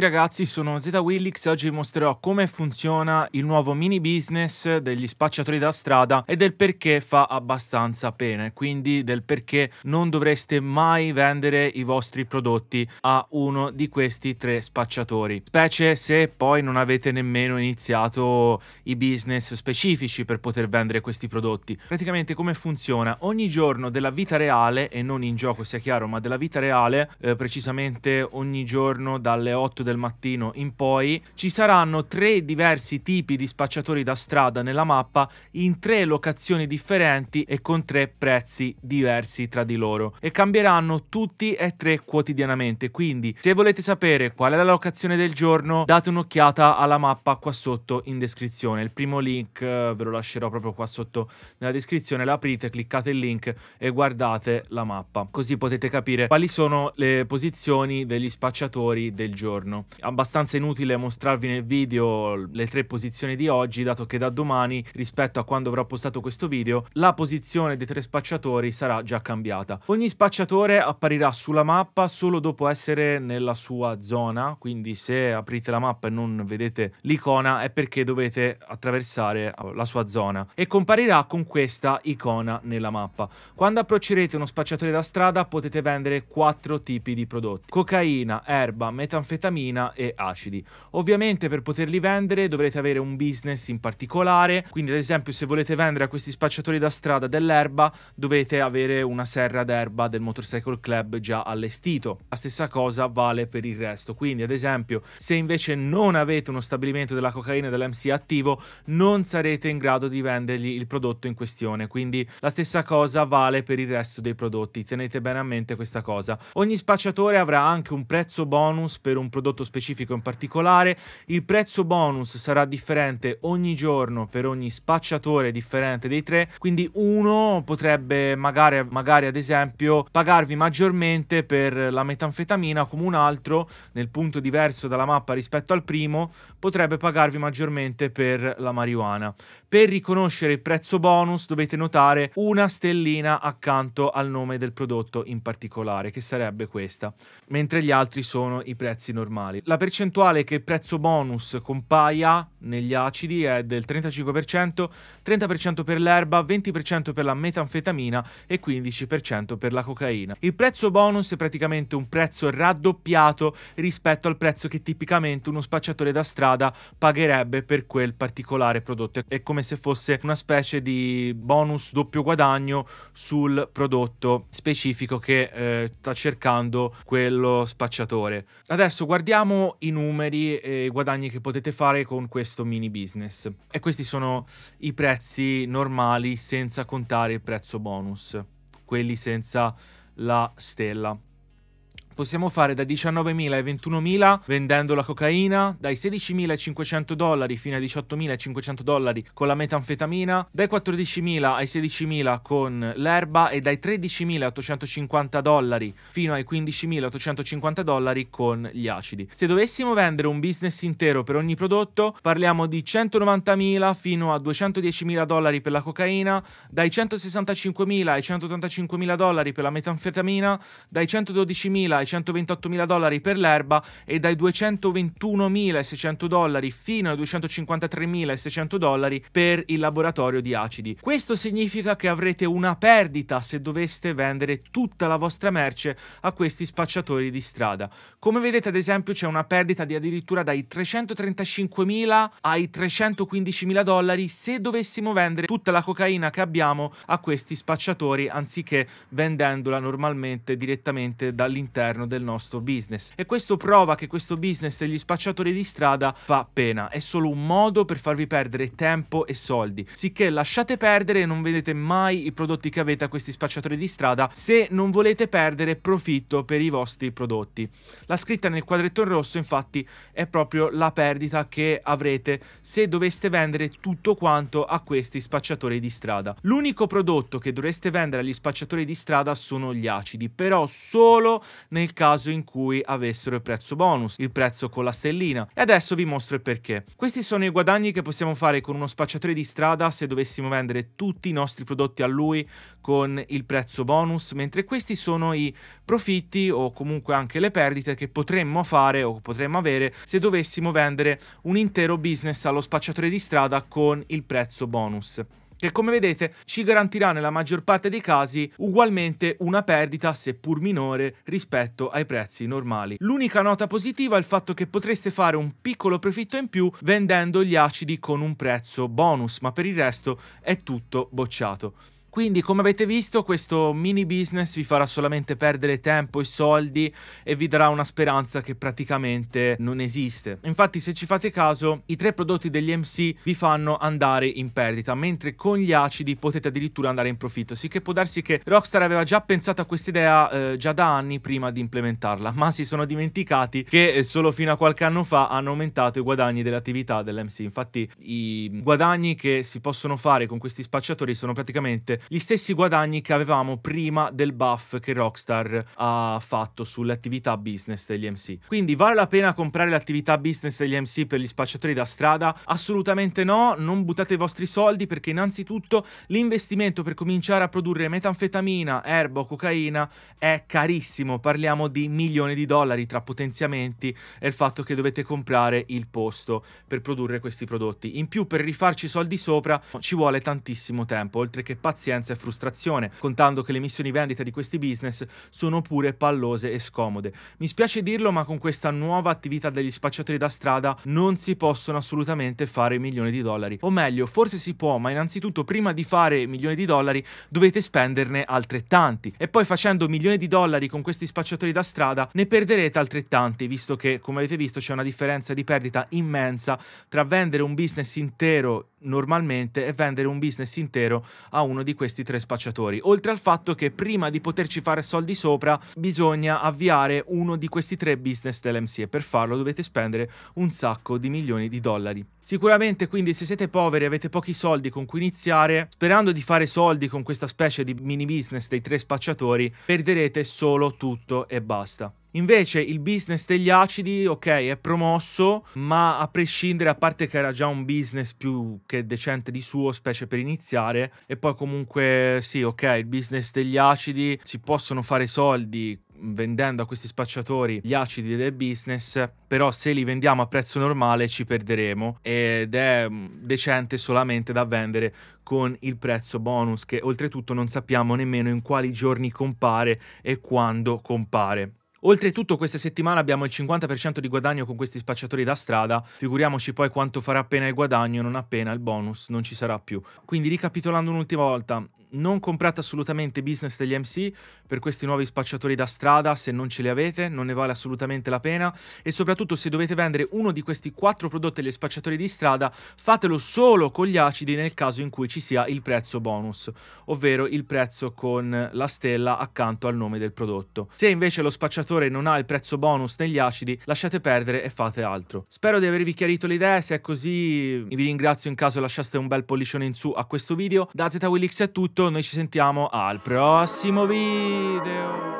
Ragazzi, sono ZWillix e oggi vi mostrerò come funziona il nuovo mini business degli spacciatori da strada e del perché fa abbastanza pena, quindi del perché non dovreste mai vendere i vostri prodotti a uno di questi tre spacciatori, specie se poi non avete nemmeno iniziato i business specifici per poter vendere questi prodotti. Praticamente come funziona? Ogni giorno della vita reale, e non in gioco sia chiaro, ma della vita reale, eh, precisamente ogni giorno dalle 8 del mattino in poi ci saranno tre diversi tipi di spacciatori da strada nella mappa in tre locazioni differenti e con tre prezzi diversi tra di loro e cambieranno tutti e tre quotidianamente quindi se volete sapere qual è la locazione del giorno date un'occhiata alla mappa qua sotto in descrizione il primo link eh, ve lo lascerò proprio qua sotto nella descrizione l'aprite cliccate il link e guardate la mappa così potete capire quali sono le posizioni degli spacciatori del giorno mano. Abbastanza inutile mostrarvi nel video le tre posizioni di oggi, dato che da domani, rispetto a quando avrò postato questo video, la posizione dei tre spacciatori sarà già cambiata. Ogni spacciatore apparirà sulla mappa solo dopo essere nella sua zona, quindi se aprite la mappa e non vedete l'icona è perché dovete attraversare la sua zona e comparirà con questa icona nella mappa. Quando approccerete uno spacciatore da strada potete vendere quattro tipi di prodotti: cocaina, erba, metanfetamina caseina e acidi. Ovviamente per poterli vendere dovrete avere un business in particolare, quindi ad esempio se volete vendere a questi spacciatori da strada dell'erba dovete avere una serra d'erba del Motorcycle Club già allestito. La stessa cosa vale per il resto, quindi ad esempio se invece non avete uno stabilimento della cocaina e dell'MC attivo non sarete in grado di vendergli il prodotto in questione, quindi la stessa cosa vale per il resto dei prodotti, tenete bene a mente questa cosa. Ogni spacciatore avrà anche un prezzo bonus per un prodotto prodotto specifico in particolare. Il prezzo bonus sarà differente ogni giorno per ogni spacciatore differente dei tre, quindi uno potrebbe magari, magari ad esempio pagarvi maggiormente per la metanfetamina come un altro nel punto diverso dalla mappa rispetto al primo potrebbe pagarvi maggiormente per la marijuana. Per riconoscere il prezzo bonus dovete notare una stellina accanto al nome del prodotto in particolare che sarebbe questa, mentre gli altri sono i prezzi normali animali. La percentuale che il prezzo bonus compaia negli acidi è del 35%, 30% per l'erba, 20% per la metanfetamina e 15% per la cocaina. Il prezzo bonus è praticamente un prezzo raddoppiato rispetto al prezzo che tipicamente uno spacciatore da strada pagherebbe per quel particolare prodotto. È come se fosse una specie di bonus doppio guadagno sul prodotto specifico che eh, sta cercando quello spacciatore. Adesso guardiamo Ricordiamo i numeri e i guadagni che potete fare con questo mini business. E questi sono i prezzi normali senza contare il prezzo bonus, quelli senza la stella possiamo fare da 19.000 ai 21.000 vendendo la cocaina, dai 16.500 dollari fino ai 18.500 dollari con la metanfetamina, dai 14.000 ai 16.000 con l'erba e dai 13.850 dollari fino ai 15.850 dollari con gli acidi. Se dovessimo vendere un business intero per ogni prodotto, parliamo di 190.000 fino a 210.000 dollari per la cocaina, dai 165.000 ai 185.000 dollari per la metanfetamina, dai 112.000 ai 128.000 dollari per l'erba e dai 221.600 dollari fino ai 253.600 dollari per il laboratorio di acidi. Questo significa che avrete una perdita se doveste vendere tutta la vostra merce a questi spacciatori di strada. Come vedete ad esempio c'è una perdita di addirittura dai 335.000 ai 315.000 dollari se dovessimo vendere tutta la cocaina che abbiamo a questi spacciatori anziché vendendola normalmente direttamente dall'interno all'interno del nostro business. E questo prova che questo business degli spacciatori di strada fa pena, è solo un modo per farvi perdere tempo e soldi. Sicché lasciate perdere e non vendete mai i prodotti che avete a questi spacciatori di strada se non volete perdere profitto per i vostri prodotti. La scritta nel quadretto in rosso infatti è proprio la perdita che avrete se doveste vendere tutto quanto a questi spacciatori di strada. L'unico prodotto che dovreste vendere agli spacciatori di strada sono gli acidi, però solo nel nel caso in cui avessero il prezzo bonus, il prezzo con la stellina. E adesso vi mostro il perché. Questi sono i guadagni che possiamo fare con uno spacciatore di strada se dovessimo vendere tutti i nostri prodotti a lui con il prezzo bonus, mentre questi sono i profitti o comunque anche le perdite che potremmo fare o potremmo avere se dovessimo vendere un intero business allo spacciatore di strada con il prezzo bonus che come vedete ci garantirà nella maggior parte dei casi ugualmente una perdita, seppur minore, rispetto ai prezzi normali. L'unica nota positiva è il fatto che potreste fare un piccolo profitto in più vendendo gli acidi con un prezzo bonus, ma per il resto è tutto bocciato. Quindi, come avete visto, questo mini business vi farà solamente perdere tempo e soldi e vi darà una speranza che praticamente non esiste. Infatti, se ci fate caso, i tre prodotti degli MC vi fanno andare in perdita, mentre con gli acidi potete addirittura andare in profitto. Sì che può darsi che Rockstar aveva già pensato a questa idea eh, già da anni prima di implementarla, ma si sono dimenticati che eh, solo fino a qualche anno fa hanno aumentato i guadagni dell'attività dell'MC. Infatti, i guadagni che si possono fare con questi spacciatori sono praticamente gli stessi guadagni che avevamo prima del buff che Rockstar ha fatto sulle attività business degli MC. Quindi vale la pena comprare l'attività business degli MC per gli spacciatori da strada? Assolutamente no, non buttate i vostri soldi perché innanzitutto l'investimento per cominciare a produrre metanfetamina, erba o cocaina è carissimo, parliamo di milioni di dollari tra potenziamenti e il fatto che dovete comprare il posto per produrre questi prodotti. In più per rifarci soldi sopra ci vuole tantissimo tempo, oltre che pazienza impazienza e frustrazione, contando che le missioni vendita di questi business sono pure pallose e scomode. Mi spiace dirlo, ma con questa nuova attività degli spacciatori da strada non si possono assolutamente fare milioni di dollari. O meglio, forse si può, ma innanzitutto prima di fare milioni di dollari dovete spenderne altrettanti e poi facendo milioni di dollari con questi spacciatori da strada ne perderete altrettanti, visto che come avete visto c'è una differenza di perdita immensa tra vendere un business intero normalmente è vendere un business intero a uno di questi tre spacciatori. Oltre al fatto che prima di poterci fare soldi sopra bisogna avviare uno di questi tre business dell'MC e per farlo dovete spendere un sacco di milioni di dollari. Sicuramente quindi se siete poveri e avete pochi soldi con cui iniziare, sperando di fare soldi con questa specie di mini business dei tre spacciatori, perderete solo tutto e basta. Invece il business degli acidi, ok, è promosso, ma a prescindere, a parte che era già un business più che decente di suo, specie per iniziare, e poi comunque sì, ok, il business degli acidi, si possono fare soldi vendendo a questi spacciatori gli acidi del business, però se li vendiamo a prezzo normale ci perderemo ed è mm, decente solamente da vendere con il prezzo bonus che oltretutto non sappiamo nemmeno in quali giorni compare e quando compare. Oltretutto questa settimana abbiamo il 50% di guadagno con questi spacciatori da strada, figuriamoci poi quanto farà appena il guadagno non appena il bonus non ci sarà più. Quindi ricapitolando un'ultima volta, non comprate assolutamente business degli MC per questi nuovi spacciatori da strada se non ce li avete, non ne vale assolutamente la pena e soprattutto se dovete vendere uno di questi quattro prodotti agli spacciatori di strada fatelo solo con gli acidi nel caso in cui ci sia il prezzo bonus, ovvero il prezzo con la stella accanto al nome del prodotto. Se invece lo spacciatore non ha il prezzo bonus negli acidi lasciate perdere e fate altro. Spero di avervi chiarito l'idea, se è così vi ringrazio in caso lasciaste un bel pollicione in su a questo video. Da ZWX è tutto tutto, noi ci sentiamo al prossimo video.